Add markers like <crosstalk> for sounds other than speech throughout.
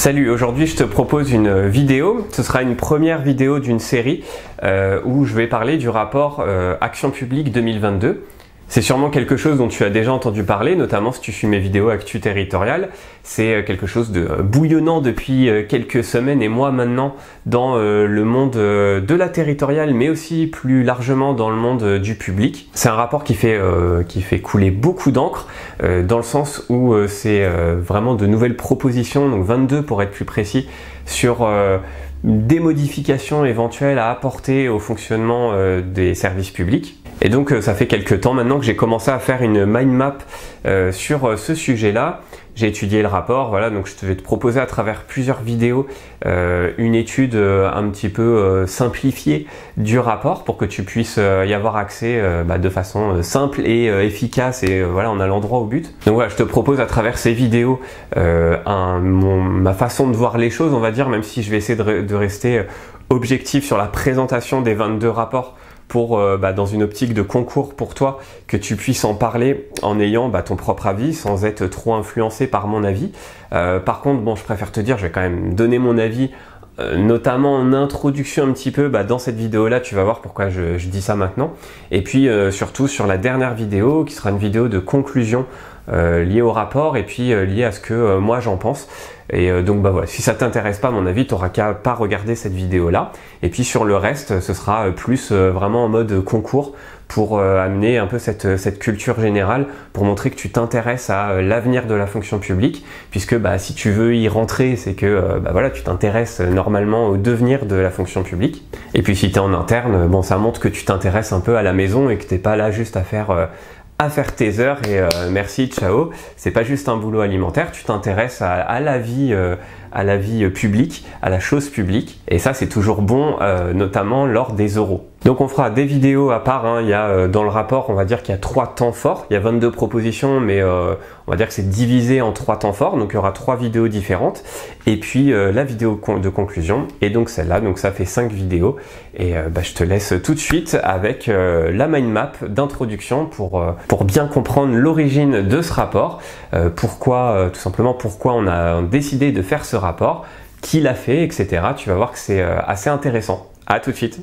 Salut, aujourd'hui je te propose une vidéo, ce sera une première vidéo d'une série euh, où je vais parler du rapport euh, Action publique 2022 c'est sûrement quelque chose dont tu as déjà entendu parler, notamment si tu suis mes vidéos Actu Territorial. C'est euh, quelque chose de euh, bouillonnant depuis euh, quelques semaines et mois maintenant dans le monde de la territoriale, mais aussi plus largement dans le monde du public. C'est un rapport qui fait, qui fait couler beaucoup d'encre, dans le sens où c'est vraiment de nouvelles propositions, donc 22 pour être plus précis, sur des modifications éventuelles à apporter au fonctionnement des services publics. Et donc euh, ça fait quelques temps maintenant que j'ai commencé à faire une mind map euh, sur euh, ce sujet-là. J'ai étudié le rapport, voilà, donc je vais te proposer à travers plusieurs vidéos une étude un petit peu simplifiée du rapport pour que tu puisses y avoir accès bah, de façon simple et efficace et voilà, on a l'endroit au but. Donc voilà, je te propose à travers ces vidéos ma façon de voir les choses, on va dire, même si je vais essayer de rester objectif sur la présentation des 22 rapports pour, euh, bah, dans une optique de concours pour toi, que tu puisses en parler en ayant bah, ton propre avis, sans être trop influencé par mon avis. Euh, par contre, bon, je préfère te dire, je vais quand même donner mon avis, euh, notamment en introduction un petit peu, bah, dans cette vidéo-là, tu vas voir pourquoi je, je dis ça maintenant. Et puis, surtout, sur la dernière vidéo, qui sera une vidéo de conclusion euh, lié au rapport et puis euh, lié à ce que euh, moi j'en pense. Et donc bah voilà, si ça t'intéresse pas à mon avis, t'auras qu'à pas regarder cette vidéo là. Et puis sur le reste, ce sera plus vraiment en mode concours pour amener un peu cette, cette culture générale, pour montrer que tu t'intéresses à l'avenir de la fonction publique, puisque bah, si tu veux y rentrer, c'est que bah, voilà, tu t'intéresses normalement au devenir de la fonction publique. Et puis si tu es en interne, bon, ça montre que tu t'intéresses un peu à la maison et que t'es pas là juste à faire à faire tes heures et euh, merci, ciao. C'est pas juste un boulot alimentaire, tu t'intéresses à, la vie, euh, à la vie publique, à la chose publique et ça c'est toujours bon, euh, notamment lors des oraux. Donc on fera des vidéos à part, hein. il y a, euh, dans le rapport on va dire qu'il y a trois temps forts, il y a 22 propositions mais euh, on va dire que c'est divisé en trois temps forts, donc il y aura trois vidéos différentes et puis euh, la vidéo de conclusion et donc celle-là, donc ça fait cinq vidéos et bah, je te laisse tout de suite avec la mind map d'introduction pour, pour bien comprendre l'origine de ce rapport, pourquoi tout simplement pourquoi on a décidé de faire ce rapport, qui l'a fait, etc. Tu vas voir que c'est assez intéressant. À tout de suite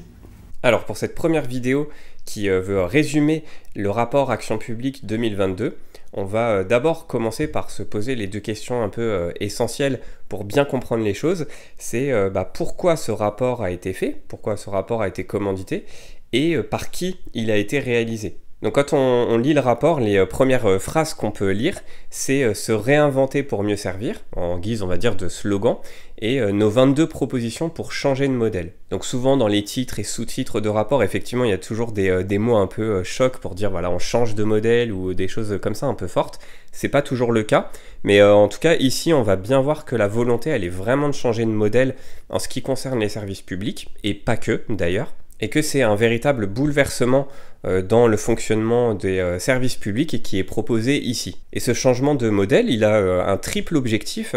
alors pour cette première vidéo qui euh, veut résumer le rapport Action publique 2022, on va euh, d'abord commencer par se poser les deux questions un peu euh, essentielles pour bien comprendre les choses. C'est bah, pourquoi ce rapport a été fait, pourquoi ce rapport a été commandité et par qui il a été réalisé. Donc quand on, lit le rapport, les euh, premières euh, phrases qu'on peut lire, c'est euh, se réinventer pour mieux servir, en guise on va dire de slogan, et nos 22 propositions pour changer de modèle. Donc souvent dans les titres et sous-titres de rapports, effectivement il y a toujours des, mots un peu choc pour dire voilà on change de modèle ou des choses comme ça un peu fortes. C'est pas toujours le cas, mais en tout cas ici on va bien voir que la volonté elle est vraiment de changer de modèle en ce qui concerne les services publics, et pas que d'ailleurs et que c'est un véritable bouleversement euh, dans le fonctionnement des euh, services publics et qui est proposé ici. Et ce changement de modèle, il a euh, un triple objectif.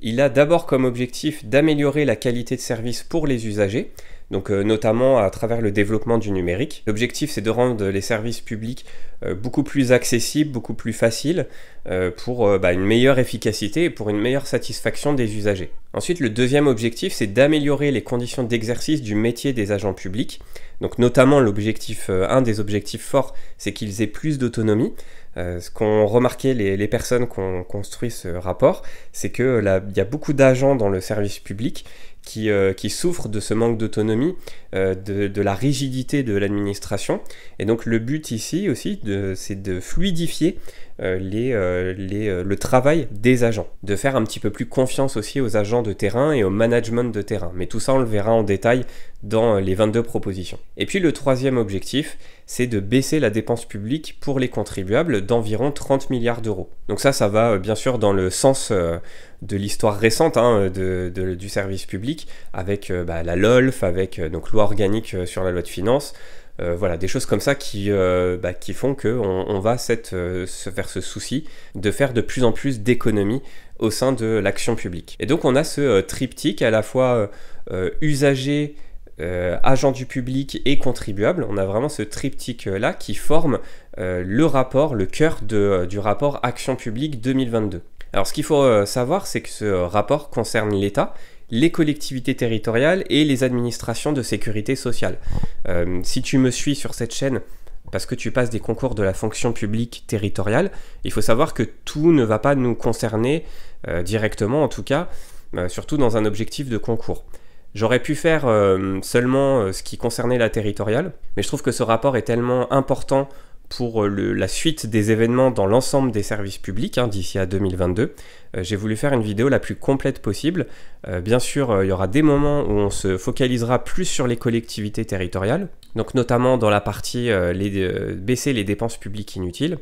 Il a d'abord comme objectif d'améliorer la qualité de service pour les usagers, donc euh, notamment à travers le développement du numérique. L'objectif c'est de rendre les services publics euh, beaucoup plus accessibles, beaucoup plus faciles euh, pour bah, une meilleure efficacité et pour une meilleure satisfaction des usagers. Ensuite, le deuxième objectif c'est d'améliorer les conditions d'exercice du métier des agents publics. Donc notamment l'objectif, un des objectifs forts, c'est qu'ils aient plus d'autonomie. ce qu'ont remarqué les, les personnes qui ont construit ce rapport, c'est qu'il y a beaucoup d'agents dans le service public euh, qui, souffrent de ce manque d'autonomie, euh, de, la rigidité de l'administration. Et donc le but ici aussi, c'est de fluidifier euh, les, euh, euh, le travail des agents, de faire un petit peu plus confiance aussi aux agents de terrain et au management de terrain. Mais tout ça, on le verra en détail dans les 22 propositions. Et puis le troisième objectif, c'est de baisser la dépense publique pour les contribuables d'environ 30 milliards d'euros. Donc ça, ça va bien sûr dans le sens de l'histoire récente hein, du service public, avec bah, la LOLF, avec donc loi organique sur la loi de finances, euh, voilà, des choses comme ça qui, euh, bah, qui font qu'on on va cette, euh, se faire ce souci de faire de plus en plus d'économies au sein de l'action publique. Et donc on a ce triptyque à la fois usager, agent du public et contribuable. On a vraiment ce triptyque-là qui forme le rapport, le cœur de, du rapport Action publique 2022. Alors ce qu'il faut savoir, c'est que ce rapport concerne l'État les collectivités territoriales et les administrations de sécurité sociale. Euh, si tu me suis sur cette chaîne parce que tu passes des concours de la fonction publique territoriale, il faut savoir que tout ne va pas nous concerner euh, directement, en tout cas, euh, surtout dans un objectif de concours. J'aurais pu faire seulement ce qui concernait la territoriale, mais je trouve que ce rapport est tellement important pour euh, la suite des événements dans l'ensemble des services publics hein, d'ici à 2022. Euh, j'ai voulu faire une vidéo la plus complète possible. Euh, bien sûr, il y aura des moments où on se focalisera plus sur les collectivités territoriales, donc notamment dans la partie baisser les dépenses publiques inutiles.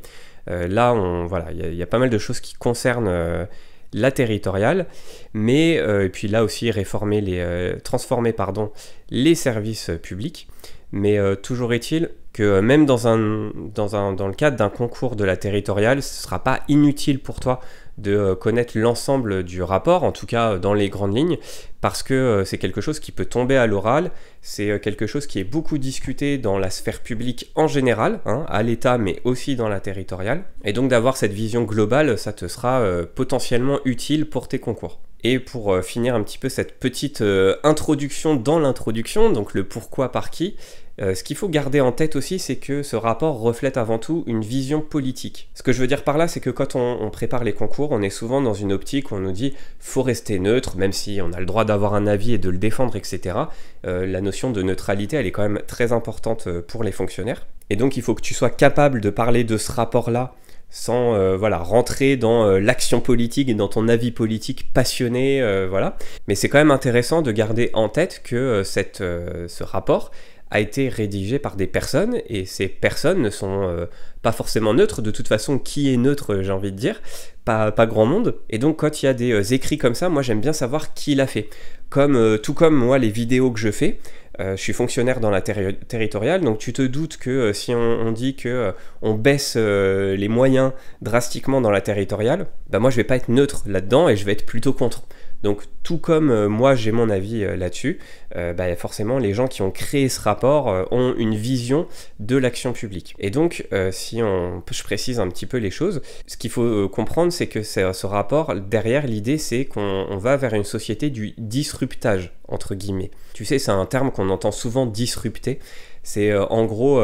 là, on, voilà, il y, a pas mal de choses qui concernent la territoriale, mais puis là aussi réformer les, transformer pardon, les services publics. Mais euh, toujours est-il que euh, même dans, le cadre d'un concours de la territoriale, ce ne sera pas inutile pour toi de euh, connaître l'ensemble du rapport, en tout cas dans les grandes lignes, parce que c'est quelque chose qui peut tomber à l'oral, c'est quelque chose qui est beaucoup discuté dans la sphère publique en général, hein, à l'État, mais aussi dans la territoriale. Et donc d'avoir cette vision globale, ça te sera potentiellement utile pour tes concours. Et pour euh, finir un petit peu cette petite euh, introduction dans l'introduction, donc le pourquoi par qui, euh, ce qu'il faut garder en tête aussi, c'est que ce rapport reflète avant tout une vision politique. Ce que je veux dire par là, c'est que quand on, on, prépare les concours, on est souvent dans une optique où on nous dit faut rester neutre, même si on a le droit d'avoir un avis et de le défendre, etc. la notion de neutralité, elle est quand même très importante pour les fonctionnaires. Et donc il faut que tu sois capable de parler de ce rapport-là sans euh, voilà rentrer dans euh, l'action politique et dans ton avis politique passionné euh, voilà mais c'est quand même intéressant de garder en tête que ce rapport a été rédigé par des personnes et ces personnes ne sont pas forcément neutres de toute façon qui est neutre j'ai envie de dire pas, grand monde et donc quand il y a des écrits comme ça moi j'aime bien savoir qui l'a fait tout comme moi les vidéos que je fais euh, je suis fonctionnaire dans la territoriale, donc tu te doutes que euh, si on, dit que euh, on baisse les moyens drastiquement dans la territoriale, bah moi je vais pas être neutre là-dedans et je vais être plutôt contre. Donc tout comme euh, moi j'ai mon avis euh, là-dessus, euh, bah, forcément les gens qui ont créé ce rapport ont une vision de l'action publique. Et donc si on, je précise un petit peu les choses, ce qu'il faut comprendre c'est que ce rapport, derrière l'idée c'est qu'on va vers une société du disruptage, entre guillemets. Tu sais, c'est un terme qu'on entend souvent disrupter. C'est en gros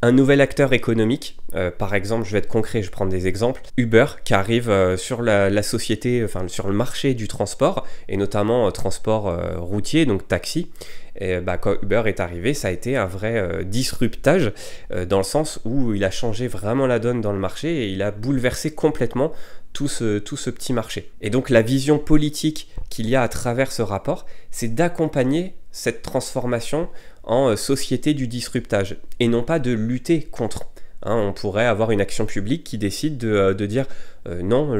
un nouvel acteur économique, euh, par exemple, je vais être concret, je prends des exemples, Uber qui arrive euh, sur la, société, enfin sur le marché du transport, et notamment euh, transport routier, donc taxi. Et bah, quand Uber est arrivé, ça a été un vrai disruptage, dans le sens où il a changé vraiment la donne dans le marché et il a bouleversé complètement tout ce, tout ce petit marché. Et donc la vision politique qu'il y a à travers ce rapport, c'est d'accompagner cette transformation en euh, société du disruptage et non pas de lutter contre. Hein. on pourrait avoir une action publique qui décide de, euh, dire euh, non,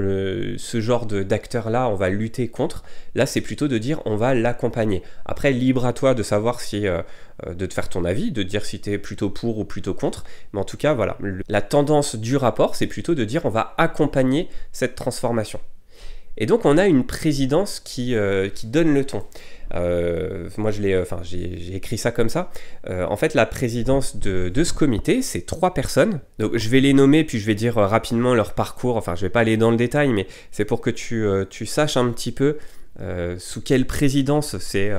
ce genre d'acteur-là, on va lutter contre. Là, c'est plutôt de dire on va l'accompagner. Après, libre à toi de savoir si, de te faire ton avis, de dire si tu es plutôt pour ou plutôt contre. Mais en tout cas, voilà. la tendance du rapport, c'est plutôt de dire on va accompagner cette transformation. Et donc on a une présidence qui, euh, donne le ton. Euh, moi, je l'ai, euh, enfin, j'ai écrit ça comme ça. en fait, la présidence de, ce comité, c'est trois personnes. Donc, je vais les nommer, puis je vais dire rapidement leur parcours. Enfin, je vais pas aller dans le détail, mais c'est pour que tu, saches un petit peu sous quelle présidence s'est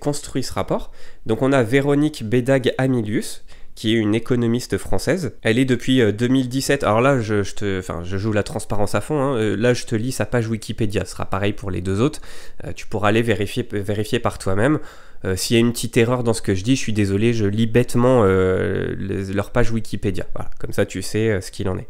construit ce rapport. Donc on a Véronique Bédag Amilius, qui est une économiste française. Elle est depuis 2017. Euh, Alors là, je, te, enfin, je joue la transparence à fond. Hein. Euh, là, je te lis sa page Wikipédia. Ce sera pareil pour les deux autres. Euh, tu pourras aller vérifier, vérifier par toi-même. S'il y a une petite erreur dans ce que je dis, je suis désolé, je lis bêtement leur page Wikipédia. Voilà, comme ça tu sais ce qu'il en est.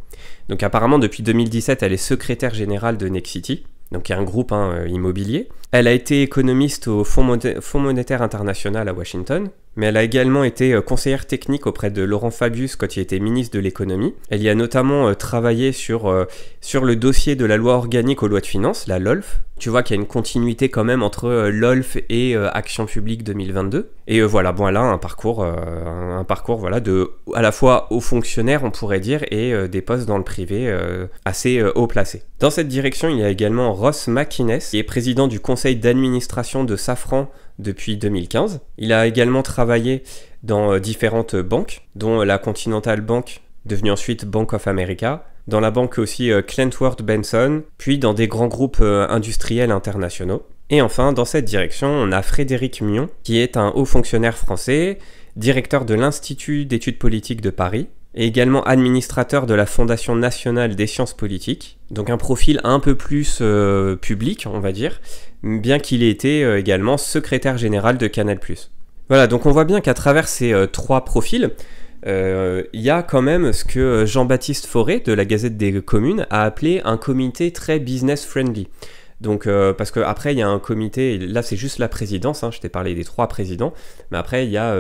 Donc apparemment, depuis 2017, elle est secrétaire générale de Nexity donc il y un groupe hein, immobilier. Elle a été économiste au Fonds, Monétaire International à Washington, mais elle a également été euh, conseillère technique auprès de Laurent Fabius quand il était ministre de l'économie. Elle y a notamment euh, travaillé sur, euh, sur le dossier de la loi organique aux lois de finances, la LOLF, tu vois qu'il y a une continuité quand même entre euh, l'OLF et euh, Action publique 2022. Et euh, voilà, bon là un parcours, un parcours voilà de à la fois haut fonctionnaire, on pourrait dire et des postes dans le privé assez haut placés. Dans cette direction, il y a également Ross McInnes qui est président du conseil d'administration de Safran depuis 2015. Il a également travaillé dans différentes banques, dont la Continental Bank, devenue ensuite Bank of America, dans la banque aussi Clentworth euh, Benson, puis dans des grands groupes euh, industriels internationaux. Et enfin, dans cette direction, on a Frédéric Mion, qui est un haut fonctionnaire français, directeur de l'Institut d'études politiques de Paris, et également administrateur de la Fondation nationale des sciences politiques, donc un profil un peu plus euh, public, on va dire, bien qu'il ait été également secrétaire général de Canal+. Voilà, donc on voit bien qu'à travers ces trois profils, euh, il y a quand même ce que euh, Jean-Baptiste forêt de la Gazette des communes a appelé un comité très business-friendly. Donc, euh, parce parce qu'après, il y a un comité, là c'est juste la présidence, hein, je t'ai parlé des trois présidents, mais après, il y a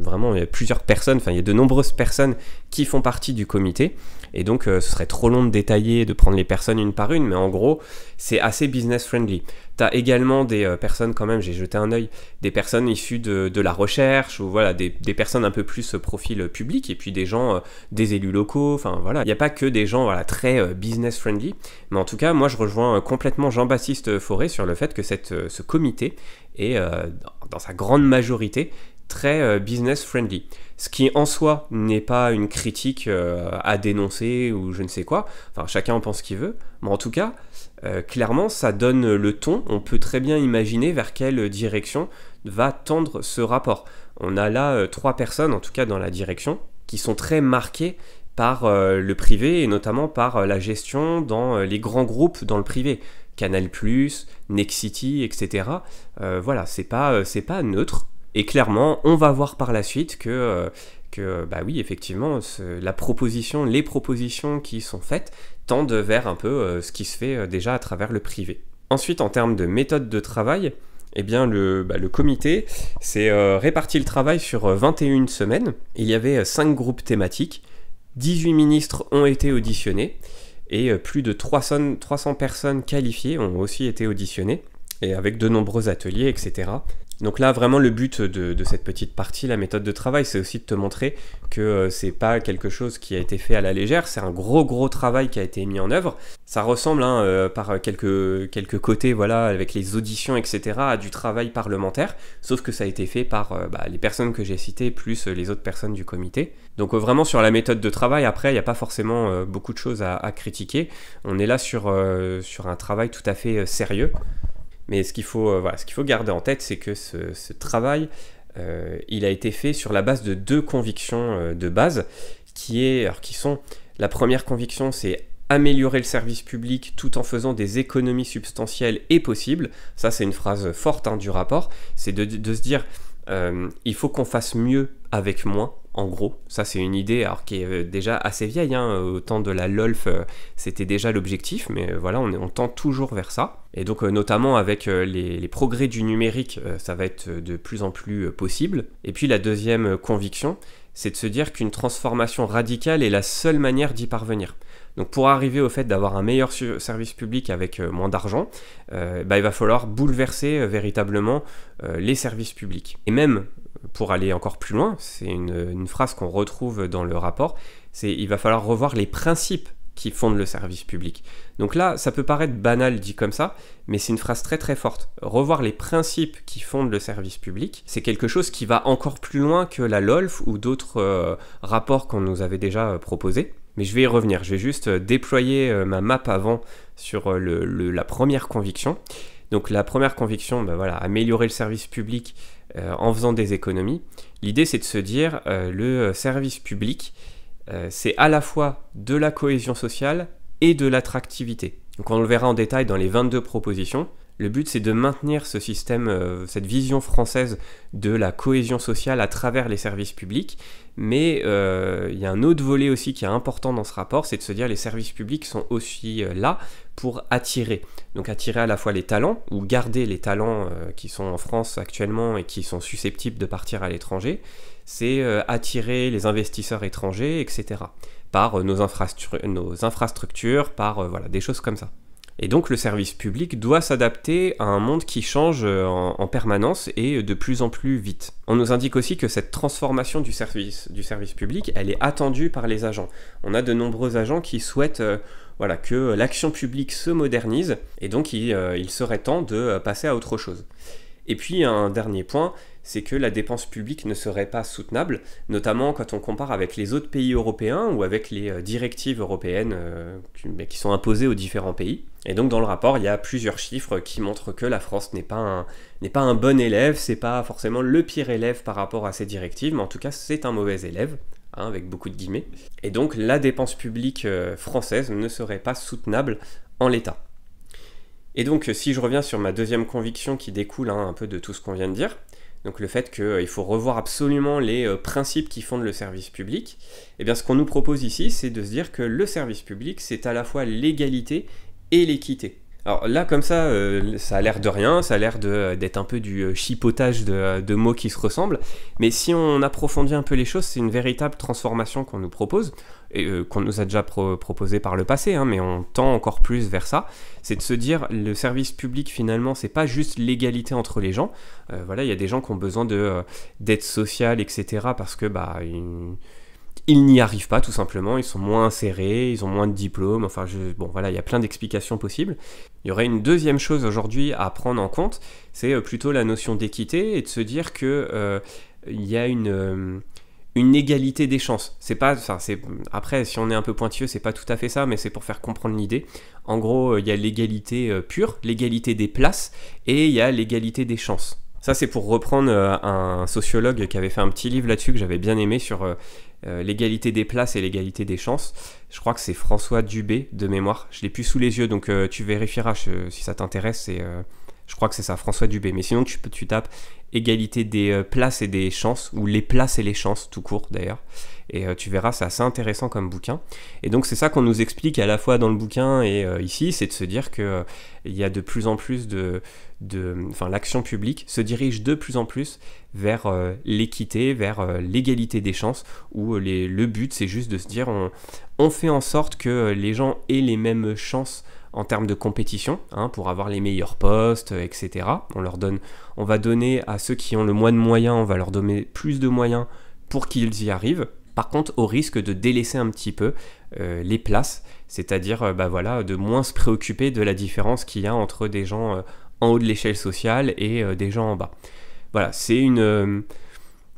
vraiment plusieurs personnes, enfin, il y a de nombreuses personnes qui font partie du comité, et donc ce serait trop long de détailler, de prendre les personnes une par une, mais en gros, c'est assez business friendly également des euh, personnes, quand même, j'ai jeté un oeil des personnes issues de, la recherche, ou voilà, des, personnes un peu plus euh, profil euh, public, et puis des gens, des élus locaux, enfin voilà. Il n'y a pas que des gens voilà, très business friendly, mais en tout cas, moi je rejoins complètement Jean-Baptiste Forêt sur le fait que cette, ce comité est, dans sa grande majorité, très business friendly. Ce qui en soi n'est pas une critique à dénoncer ou je ne sais quoi, enfin chacun en pense ce qu'il veut, mais en tout cas, euh, clairement, ça donne le ton. On peut très bien imaginer vers quelle direction va tendre ce rapport. On a là euh, trois personnes, en tout cas dans la direction, qui sont très marquées par euh, le privé et notamment par la gestion dans les grands groupes dans le privé. Canal, Nexity, etc. voilà, c'est pas, pas neutre. Et clairement, on va voir par la suite que que, bah oui, effectivement, la proposition, les propositions qui sont faites tendent vers un peu euh, ce qui se fait euh, déjà à travers le privé. Ensuite, en termes de méthode de travail, eh bien le, bah, comité s'est euh, réparti le travail sur 21 semaines. Il y avait 5 groupes thématiques, 18 ministres ont été auditionnés et plus de 300, 300 personnes qualifiées ont aussi été auditionnées, et avec de nombreux ateliers, etc. Donc là, vraiment, le but de, cette petite partie, la méthode de travail, c'est aussi de te montrer que euh, c'est pas quelque chose qui a été fait à la légère, c'est un gros gros travail qui a été mis en œuvre. Ça ressemble, hein, euh, par quelques, quelques côtés, voilà, avec les auditions, etc., à du travail parlementaire, sauf que ça a été fait par euh, bah, les personnes que j'ai citées, plus les autres personnes du comité. Donc vraiment, sur la méthode de travail, après, il n'y a pas forcément beaucoup de choses à, à, critiquer. On est là sur, sur un travail tout à fait sérieux. Mais ce qu'il faut, euh, ce faut garder en tête, c'est que ce, travail, euh, il a été fait sur la base de deux convictions euh, de base, qui, est, qui sont la première conviction, c'est améliorer le service public tout en faisant des économies substantielles et possibles. Ça, c'est une phrase forte hein, du rapport. C'est de, se dire, il faut qu'on fasse mieux avec moins en gros. Ça, c'est une idée alors, qui est euh, déjà assez vieille. Hein, euh, au temps de la LOLF, euh, c'était déjà l'objectif, mais voilà, on, on, tend toujours vers ça. Et donc, notamment avec les, progrès du numérique, ça va être de plus en plus possible. Et puis, la deuxième conviction, c'est de se dire qu'une transformation radicale est la seule manière d'y parvenir. Donc pour arriver au fait d'avoir un meilleur service public avec moins d'argent, bah, il va falloir bouleverser véritablement les services publics. Et même pour aller encore plus loin, c'est une, phrase qu'on retrouve dans le rapport, c'est il va falloir revoir les principes qui fondent le service public. Donc là, ça peut paraître banal dit comme ça, mais c'est une phrase très très forte. Revoir les principes qui fondent le service public, c'est quelque chose qui va encore plus loin que la LOLF ou d'autres euh, rapports qu'on nous avait déjà euh, proposés. Mais je vais y revenir, je vais juste euh, déployer ma map avant sur la première conviction. Donc la première conviction, bah, voilà, améliorer le service public euh, en faisant des économies. L'idée, c'est de se dire euh, le euh, service public, c'est à la fois de la cohésion sociale et de l'attractivité. Donc on le verra en détail dans les 22 propositions. Le but, c'est de maintenir ce système, cette vision française de la cohésion sociale à travers les services publics. Mais il y a un autre volet aussi qui est important dans ce rapport, c'est de se dire les services publics sont aussi là pour attirer. Donc attirer à la fois les talents ou garder les talents euh, qui sont en France actuellement et qui sont susceptibles de partir à l'étranger, c'est euh, attirer les investisseurs étrangers, etc. Par euh, nos, infrastructures, par voilà, des choses comme ça. Et donc le service public doit s'adapter à un monde qui change en, permanence et de plus en plus vite. On nous indique aussi que cette transformation du service, du service public, elle est attendue par les agents. On a de nombreux agents qui souhaitent voilà, que l'action publique se modernise, et donc il, euh, serait temps de euh, passer à autre chose. Et puis un dernier point, c'est que la dépense publique ne serait pas soutenable, notamment quand on compare avec les autres pays européens ou avec les euh, directives européennes qui sont imposées aux différents pays. Et donc dans le rapport, il y a plusieurs chiffres qui montrent que la France n'est pas, pas un, bon élève, c'est pas forcément le pire élève par rapport à ces directives, mais en tout cas c'est un mauvais élève. Hein, avec beaucoup de guillemets. Et donc la dépense publique euh, française ne serait pas soutenable en l'état. Et donc euh, si je reviens sur ma deuxième conviction qui découle hein, un peu de tout ce qu'on vient de dire, donc le fait qu'il euh, faut revoir absolument les principes qui fondent le service public, et eh bien ce qu'on nous propose ici, c'est de se dire que le service public, c'est à la fois l'égalité et l'équité. Alors là, comme ça, euh, ça a l'air de rien, ça a l'air euh, d'être un peu du euh, chipotage de, mots qui se ressemblent, mais si on approfondit un peu les choses, c'est une véritable transformation qu'on nous propose, et qu'on nous a déjà proposé par le passé, hein, mais on tend encore plus vers ça, c'est de se dire, le service public finalement, c'est pas juste l'égalité entre les gens, voilà, il y a des gens qui ont besoin d'aide sociale, etc., parce que, bah, ils n'y arrivent pas tout simplement, ils sont moins serrés, ils ont moins de diplômes, enfin je, bon voilà, il y a plein d'explications possibles. Il y aurait une deuxième chose aujourd'hui à prendre en compte, c'est euh, plutôt la notion d'équité et de se dire que euh, il y a euh, une égalité des chances. C'est pas c'est après si on est un peu pointilleux, c'est pas tout à fait ça, mais c'est pour faire comprendre l'idée. En gros, il y a l'égalité pure, l'égalité des places et il y a l'égalité des chances. Ça, c'est pour reprendre un sociologue qui avait fait un petit livre là-dessus que j'avais bien aimé sur euh, l'égalité des places et l'égalité des chances. Je crois que c'est François Dubé de mémoire. Je l'ai plus sous les yeux, donc euh, tu vérifieras si ça t'intéresse. Et, euh, je crois que c'est ça, François Dubé. Mais sinon, tu, tu tapes égalité des euh, places et des chances, ou les places et les chances, tout court d'ailleurs. Et euh, tu verras, c'est assez intéressant comme bouquin. Et donc c'est ça qu'on nous explique à la fois dans le bouquin et euh, ici, c'est de se dire que il y a de plus en plus de... Enfin, l'action publique se dirige de plus en plus vers l'équité, vers l'égalité des chances, où le but, c'est juste de se dire, on, on fait en sorte que les gens aient les mêmes chances en termes de compétition, hein, pour avoir les meilleurs postes, etc. On leur donne, on va donner à ceux qui ont le moins de moyens, on va leur donner plus de moyens pour qu'ils y arrivent. Par contre, au risque de délaisser un petit peu euh, les places, c'est-à-dire euh, bah voilà, de moins se préoccuper de la différence qu'il y a entre des gens euh, en haut de l'échelle sociale et des gens en bas. Voilà, c'est une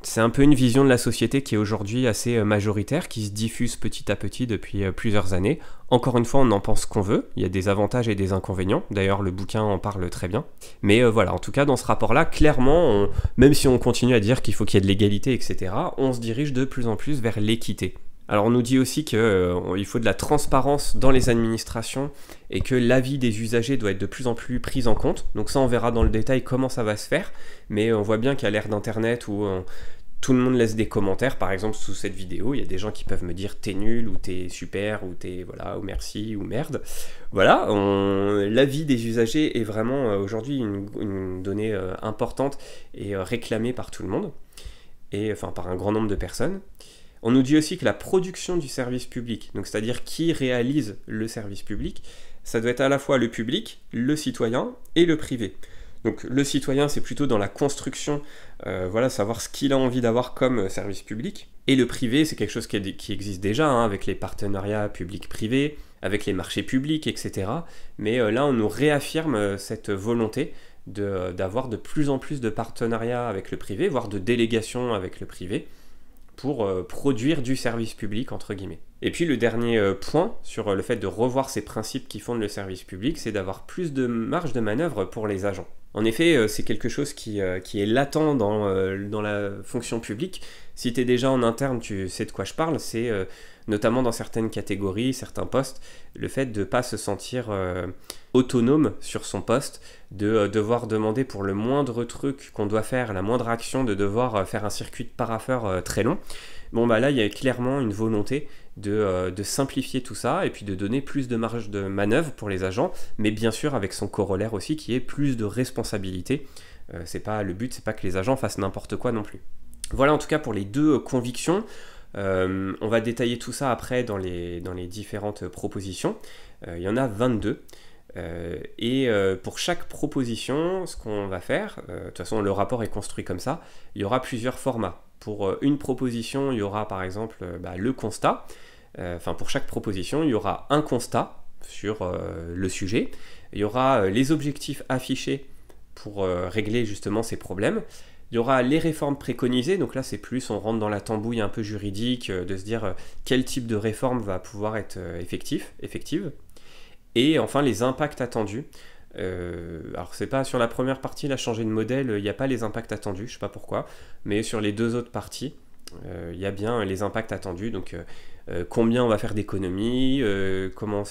c'est un peu une vision de la société qui est aujourd'hui assez euh, majoritaire, qui se diffuse petit à petit depuis euh, plusieurs années. Encore une fois, on en pense qu'on veut, il y a des avantages et des inconvénients, d'ailleurs le bouquin en parle très bien. Mais euh, voilà, en tout cas dans ce rapport-là, clairement, même si on continue à dire qu'il faut qu'il y ait de l'égalité, etc., on se dirige de plus en plus vers l'équité. Alors on nous dit aussi qu'il euh, faut de la transparence dans les administrations et que l'avis des usagers doit être de plus en plus pris en compte. Donc ça on verra dans le détail comment ça va se faire, mais on voit bien qu'à l'ère d'Internet où euh, tout le monde laisse des commentaires, par exemple sous cette vidéo, il y a des gens qui peuvent me dire t'es nul ou t'es super ou t'es voilà ou merci ou merde. Voilà, l'avis des usagers est vraiment euh, aujourd'hui une, une, donnée importante et réclamée par tout le monde et enfin par un grand nombre de personnes. On nous dit aussi que la production du service public, donc c'est-à-dire qui réalise le service public, ça doit être à la fois le public, le citoyen et le privé. Donc le citoyen, c'est plutôt dans la construction, euh, voilà, savoir ce qu'il a envie d'avoir comme euh, service public. Et le privé, c'est quelque chose qui, existe déjà, hein, avec les partenariats public-privé, avec les marchés publics, etc. Mais euh, là, on nous réaffirme cette volonté d'avoir de, de, plus en plus de partenariats avec le privé, voire de délégations avec le privé pour euh, produire du service public, entre guillemets. Et puis le dernier euh, point sur euh, le fait de revoir ces principes qui fondent le service public, c'est d'avoir plus de marge de manœuvre pour les agents. En effet, c'est quelque chose qui, est latent dans, la fonction publique. Si tu es déjà en interne, tu sais de quoi je parle, c'est notamment dans certaines catégories, certains postes, le fait de ne pas se sentir euh, autonome sur son poste, de euh, devoir demander pour le moindre truc qu'on doit faire, la moindre action, de devoir euh, faire un circuit de paraffeur très long. Bon, bah là, il y a clairement une volonté de, simplifier tout ça et puis de donner plus de marge de manœuvre pour les agents, mais bien sûr avec son corollaire aussi qui est plus de responsabilité. c'est pas le but, c'est pas que les agents fassent n'importe quoi non plus. Voilà en tout cas pour les deux convictions. Euh, on va détailler tout ça après dans les, différentes propositions. Euh, il y en a 22. Euh, et pour chaque proposition, ce qu'on va faire, de toute façon le rapport est construit comme ça, il y aura plusieurs formats. Pour une proposition, il y aura par exemple bah, le constat. Enfin, pour chaque proposition, il y aura un constat sur le sujet. Il y aura les objectifs affichés pour régler justement ces problèmes. Il y aura les réformes préconisées, donc là c'est plus on rentre dans la tambouille un peu juridique euh, de se dire euh, quel type de réforme va pouvoir être euh, effectif, effective. Et enfin les impacts attendus. alors c'est pas sur la première partie, la changer de modèle, il n'y a pas les impacts attendus, je sais pas pourquoi, mais sur les deux autres parties, il y a bien les impacts attendus, donc combien on va faire d'économies, comment,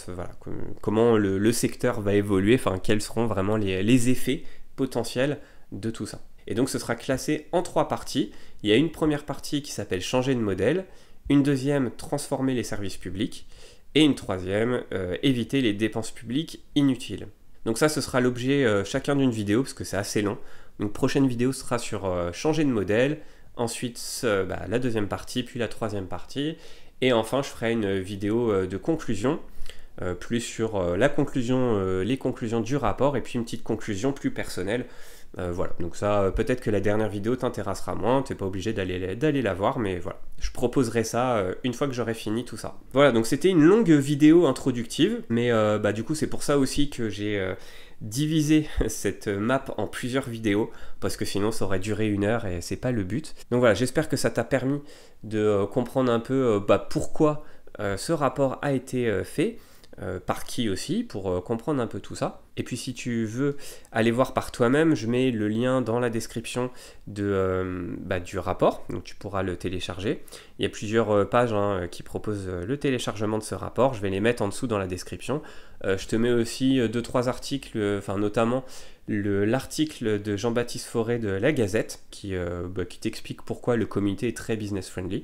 comment le, secteur va évoluer, enfin quels seront vraiment les effets potentiels de tout ça. Et donc ce sera classé en trois parties. Il y a une première partie qui s'appelle changer de modèle, une deuxième transformer les services publics, et une troisième euh, éviter les dépenses publiques inutiles. Donc ça ce sera l'objet euh, chacun d'une vidéo parce que c'est assez long. Donc prochaine vidéo sera sur euh, changer de modèle, ensuite bah, la deuxième partie, puis la troisième partie, et enfin je ferai une vidéo de conclusion. plus sur la conclusion, les conclusions du rapport et puis une petite conclusion plus personnelle euh, voilà, donc ça, euh, peut-être que la dernière vidéo t'intéressera moins, t'es pas obligé d'aller, la voir, mais voilà. Je proposerai ça euh, une fois que j'aurai fini tout ça. Voilà, donc c'était une longue vidéo introductive, mais bah, du coup, c'est pour ça aussi que j'ai divisé <laughs> cette map en plusieurs vidéos parce que sinon ça aurait duré une heure et c'est pas le but. Donc voilà, j'espère que ça t'a permis de comprendre un peu bah, pourquoi ce rapport a été fait. Euh, par qui aussi, pour euh, comprendre un peu tout ça. Et puis si tu veux aller voir par toi-même, je mets le lien dans la description euh, bah, du rapport, donc tu pourras le télécharger. Il y a plusieurs pages hein, qui proposent le téléchargement de ce rapport, je vais les mettre en dessous dans la description. je te mets aussi deux, trois articles, enfin notamment l'article de Jean-Baptiste Forêt de La Gazette, bah, qui t'explique pourquoi le comité est très business-friendly.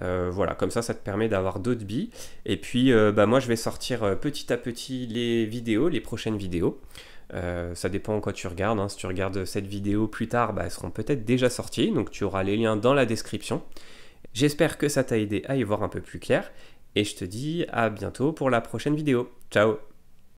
Euh, voilà, comme ça, ça te permet d'avoir d'autres billes. Et puis, euh, bah, moi, je vais sortir euh, petit à petit les vidéos, les prochaines vidéos. ça dépend en quoi tu regardes. Hein. Si tu regardes cette vidéo plus tard, bah, elles seront peut-être déjà sorties. Donc, tu auras les liens dans la description. J'espère que ça t'a aidé à y voir un peu plus clair. Et je te dis à bientôt pour la prochaine vidéo. Ciao